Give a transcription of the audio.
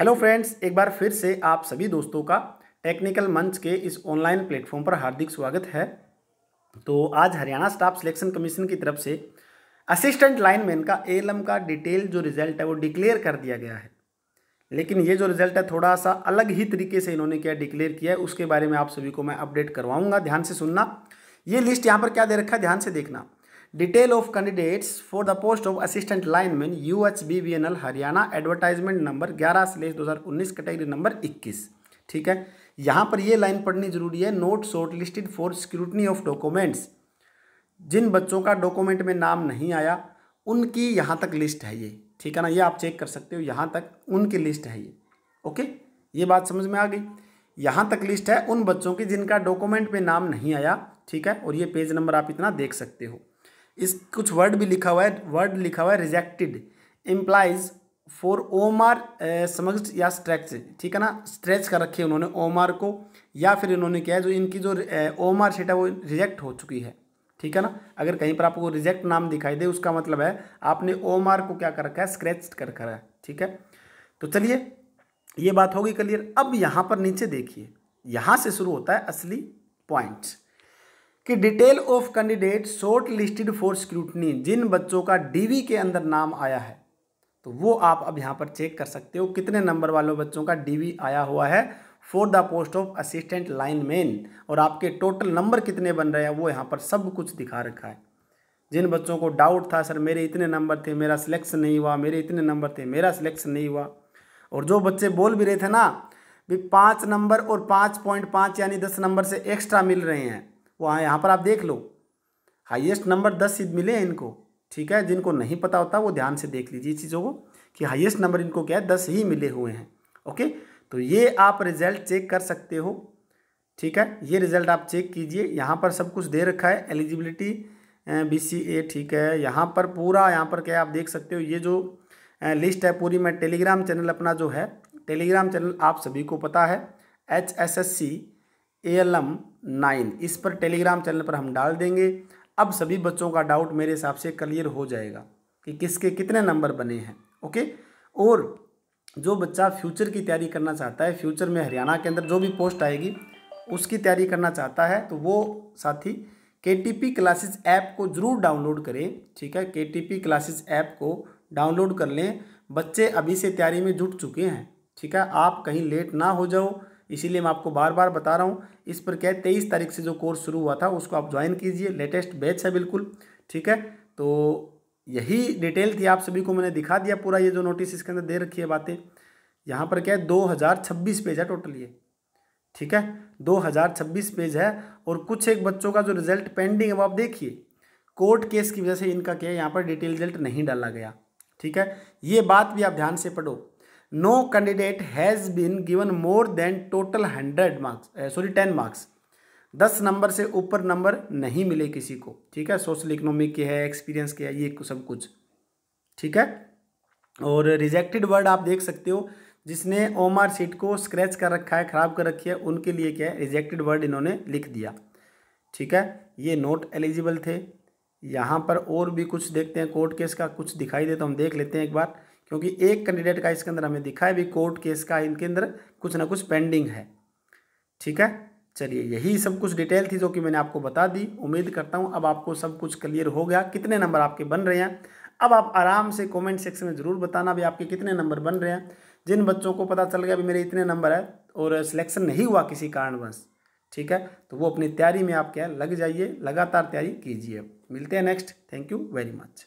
hello friends एक बार फिर से आप सभी दोस्तों का टेक्निकल मंच के इस ऑनलाइन प्लेटफॉर्म पर हार्दिक स्वागत है तो आज हरियाणा स्टाफ सिलेक्शन कमीशन की तरफ से असिस्टेंट लाइनमैन का एलएम का डिटेल जो रिजल्ट है वो डिक्लेयर कर दिया गया है लेकिन ये जो रिजल्ट है थोड़ा सा अलग ही तरीके से इन्होंने क्या डिक्लेयर किया है उसके बारे में आप सभी को मैं अपडेट करवाऊँगा ध्यान से सुनना ये लिस्ट यहाँ पर क्या दे रखा है ध्यान से देखना detail of candidates for the post of assistant lineman U H B V N L Haryana advertisement number ग्यारह स्लेश दो हज़ार उन्नीस कैटेगरी नंबर इक्कीस ठीक है यहाँ पर ये लाइन पढ़नी जरूरी है note shortlisted for scrutiny of documents जिन बच्चों का डॉक्यूमेंट में नाम नहीं आया उनकी यहाँ तक लिस्ट है ये ठीक है ना ये आप चेक कर सकते हो यहाँ तक उनकी लिस्ट है ये ओके ये बात समझ में आ गई यहाँ तक लिस्ट है उन बच्चों की जिनका डॉक्यूमेंट में नाम नहीं आया ठीक है और ये पेज नंबर आप इतना देख सकते हो इस कुछ वर्ड भी लिखा हुआ है वर्ड लिखा हुआ है रिजेक्टेड इम्प्लाइज फॉर आर समग्र या स्ट्रेच ठीक है ना स्ट्रेच कर रखी है उन्होंने ओमार को या फिर इन्होंने क्या है जो इनकी जो ओमार सीट है वो रिजेक्ट हो चुकी है ठीक है ना अगर कहीं पर आपको रिजेक्ट नाम दिखाई दे उसका मतलब है आपने ओमार को क्या कर रखा है स्क्रैच कर रखा है ठीक है तो चलिए ये बात होगी क्लियर अब यहाँ पर नीचे देखिए यहाँ से शुरू होता है असली पॉइंट्स कि detail of candidate shortlisted for scrutiny जिन बच्चों का डीवी के अंदर नाम आया है तो वो आप अब यहाँ पर चेक कर सकते हो कितने नंबर वालों बच्चों का डीवी आया हुआ है for the post of assistant lineman और आपके टोटल नंबर कितने बन रहे हैं वो यहाँ पर सब कुछ दिखा रखा है जिन बच्चों को डाउट था सर मेरे इतने नंबर थे मेरा सिलेक्शन नहीं हुआ मेरे इतने नंबर थे मेरा सिलेक्शन नहीं हुआ और जो बच्चे बोल भी रहे थे ना भी पाँच नंबर और पाँच पॉइंट पाँच यानी दस नंबर से एक्स्ट्रा मिल रहे हैं वहाँ यहाँ पर आप देख लो हाईएस्ट नंबर दस मिले हैं इनको ठीक है जिनको नहीं पता होता वो ध्यान से देख लीजिए चीज़ों को कि हाईएस्ट नंबर इनको क्या है दस ही मिले हुए हैं ओके तो ये आप रिजल्ट चेक कर सकते हो ठीक है ये रिजल्ट आप चेक कीजिए यहाँ पर सब कुछ दे रखा है एलिजिबिलिटी बी सी ए ठीक है यहाँ पर पूरा यहाँ पर क्या है आप देख सकते हो ये जो लिस्ट है पूरी मैं टेलीग्राम चैनल अपना जो है टेलीग्राम चैनल आप सभी को पता है H S S C A L M nine इस पर टेलीग्राम चैनल पर हम डाल देंगे अब सभी बच्चों का डाउट मेरे हिसाब से क्लियर हो जाएगा कि किसके कितने नंबर बने हैं ओके और जो बच्चा फ्यूचर की तैयारी करना चाहता है फ्यूचर में हरियाणा के अंदर जो भी पोस्ट आएगी उसकी तैयारी करना चाहता है तो वो साथी के टी पी क्लासेज ऐप को ज़रूर डाउनलोड करें ठीक है K T P classes app को डाउनलोड कर लें बच्चे अभी से तैयारी में जुट चुके हैं ठीक है आप कहीं लेट ना हो जाओ इसीलिए मैं आपको बार बार बता रहा हूँ इस पर क्या है तेईस तारीख से जो कोर्स शुरू हुआ था उसको आप ज्वाइन कीजिए लेटेस्ट बैच है बिल्कुल ठीक है तो यही डिटेल थी आप सभी को मैंने दिखा दिया पूरा ये जो नोटिस इसके अंदर दे रखी है बातें यहाँ पर क्या है दो हज़ार छब्बीस पेज है टोटल ये ठीक है दो हज़ार छब्बीस पेज है और कुछ एक बच्चों का जो रिजल्ट पेंडिंग है वो आप देखिए कोर्ट केस की वजह से इनका क्या है यहाँ पर डिटेल रिजल्ट नहीं डाला गया ठीक है ये बात भी आप ध्यान से पढ़ो no candidate has been given more than total hundred marks sorry ten marks दस नंबर से ऊपर नंबर नहीं मिले किसी को ठीक है सोशल इकोनॉमिक के है एक्सपीरियंस की है ये सब कुछ ठीक है और रिजेक्टेड वर्ड आप देख सकते हो जिसने आर सीट को स्क्रैच कर रखा है ख़राब कर रखी है उनके लिए क्या है रिजेक्टेड वर्ड इन्होंने लिख दिया ठीक है ये नोट एलिजिबल थे यहाँ पर और भी कुछ देखते हैं कोर्ट केस का कुछ दिखाई दे तो हम देख लेते हैं एक बार क्योंकि एक कैंडिडेट का इसके अंदर हमें दिखा है भी कोर्ट केस का इनके अंदर कुछ ना कुछ पेंडिंग है ठीक है चलिए यही सब कुछ डिटेल थी जो कि मैंने आपको बता दी उम्मीद करता हूँ अब आपको सब कुछ क्लियर हो गया कितने नंबर आपके बन रहे हैं अब आप आराम से कमेंट सेक्शन में ज़रूर बताना भी आपके कितने नंबर बन रहे हैं जिन बच्चों को पता चल गया भी मेरे इतने नंबर है और सिलेक्शन नहीं हुआ किसी कारणवश ठीक है तो वो अपनी तैयारी में आप क्या लग जाइए लगातार तैयारी कीजिए मिलते हैं next thank you very much